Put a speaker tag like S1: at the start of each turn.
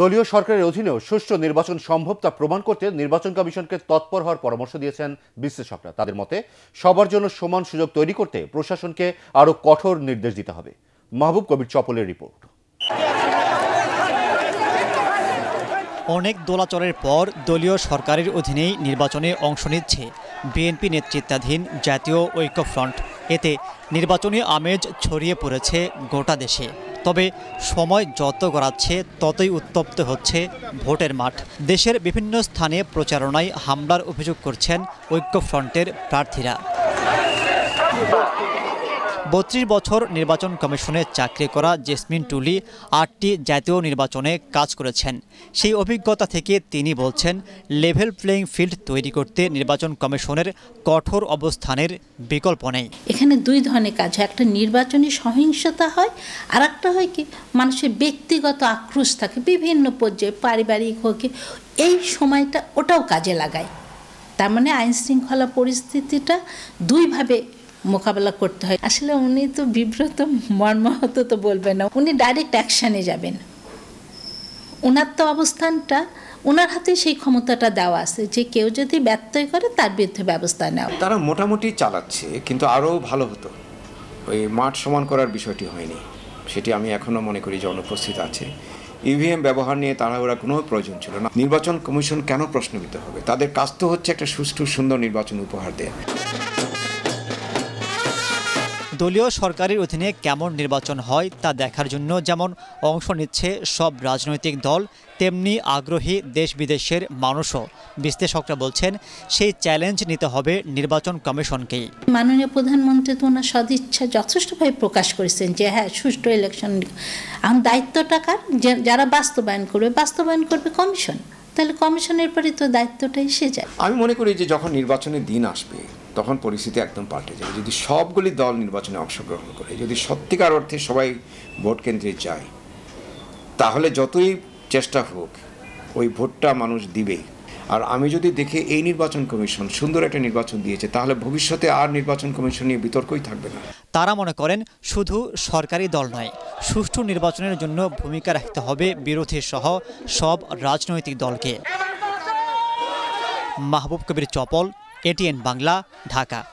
S1: দলীয় সরকারের অধীনেও সুষ্ঠু নির্বাচন সম্ভব তা প্রমাণ করতে নির্বাচন কমিশনকে তৎপর হওয়ার পরামর্শ দিয়েছেন বিশ্লেষকরা তাদের মতে সবার জন্য সমান সুযোগ তৈরি করতে প্রশাসনকে আরও
S2: কঠোর নির্দেশ দিতে হবে মাহবুব কবির চপলের রিপোর্ট অনেক দোলাচরের পর দলীয় সরকারের অধীনেই নির্বাচনে অংশ নিচ্ছে বিএনপি নেতৃত্বাধীন জাতীয় ঐক্যফ্রন্ট এতে নির্বাচনী আমেজ ছড়িয়ে পড়েছে গোটা দেশে তবে সময় যত গড়াচ্ছে ততই উত্তপ্ত হচ্ছে ভোটের মাঠ দেশের বিভিন্ন স্থানে প্রচারণায় হামলার অভিযোগ করছেন ঐক্যফ্রন্টের প্রার্থীরা বত্রিশ বছর নির্বাচন কমিশনে চাকরি করা জেসমিন টুলি আটটি জাতীয় নির্বাচনে কাজ করেছেন সেই অভিজ্ঞতা থেকে তিনি বলছেন লেভেল প্লেয়িং ফিল্ড তৈরি করতে নির্বাচন কমিশনের কঠোর অবস্থানের বিকল্প নেই
S3: এখানে দুই ধরনের কাজ হয় একটা নির্বাচনী সহিংসতা হয় আর একটা হয় কি মানুষের ব্যক্তিগত আক্রোশ থাকে বিভিন্ন পর্যায়ে পারিবারিক হোক এই সময়টা ওটাও কাজে লাগায় তার মানে আইনশৃঙ্খলা পরিস্থিতিটা দুইভাবে মোকাবেলা করতে হয় আসলে উনি তো বিব্রত মর্মাহত তো বলবেন না উনি ডাইরেক্ট অ্যাকশানে যাবেন ওনার তো অবস্থানটা ওনার হাতে সেই ক্ষমতাটা দেওয়া আছে যে কেউ যদি ব্যত্যয় করে তার বিরুদ্ধে ব্যবস্থা নেওয়া
S1: তারা মোটামুটি চালাচ্ছে কিন্তু আরও ভালো হতো ওই মাঠ সমান করার বিষয়টি হয়নি সেটি আমি এখনও মনে করি যে অনুপস্থিত আছে ইভিএম e ব্যবহার নিয়ে তারা ওরা কোনো প্রয়োজন ছিল না নির্বাচন কমিশন কেন প্রশ্নবিদ্ধ হবে তাদের কাজ তো হচ্ছে একটা সুষ্ঠু সুন্দর নির্বাচন উপহার দেয়া
S2: দলীয় সরকারের অধীনে কেমন নির্বাচন হয় তা দেখার জন্য যেমন অংশ নিচ্ছে সব রাজনৈতিক দল তেমনি আগ্রহী দেশ বিদেশের মানুষও বিশ্লেষকরা বলছেন সেই চ্যালেঞ্জ নিতে হবে নির্বাচন কমিশনকেই
S3: মাননীয় প্রধানমন্ত্রী তো ওনার সদিচ্ছা যথেষ্টভাবে প্রকাশ করেছেন যে হ্যাঁ সুষ্ঠু ইলেকশন এখন দায়িত্বটা কার যারা বাস্তবায়ন করবে বাস্তবায়ন করবে কমিশন তাহলে কমিশনের পরে তো দায়িত্বটা এসে যায়
S1: আমি মনে করি যে যখন নির্বাচনের দিন আসবে তখন পরিস্থিতি একদম পাল্টে যাবে যদি সবগুলি দল নির্বাচনে অংশগ্রহণ করে যদি সত্যিকার অর্থে সবাই ভোট কেন্দ্রে যায় তাহলে যতই চেষ্টা হোক ওই ভোটটা মানুষ দিবেই আর আমি যদি দেখি এই নির্বাচন কমিশন সুন্দর একটা নির্বাচন দিয়েছে তাহলে ভবিষ্যতে আর নির্বাচন কমিশন নিয়ে বিতর্কই থাকবে না
S2: তারা মনে করেন শুধু সরকারি দল নয় সুষ্ঠু নির্বাচনের জন্য ভূমিকা রাখতে হবে বিরোধী সহ সব রাজনৈতিক দলকে মাহবুব কবির চপল एटीएन बांगला ढाका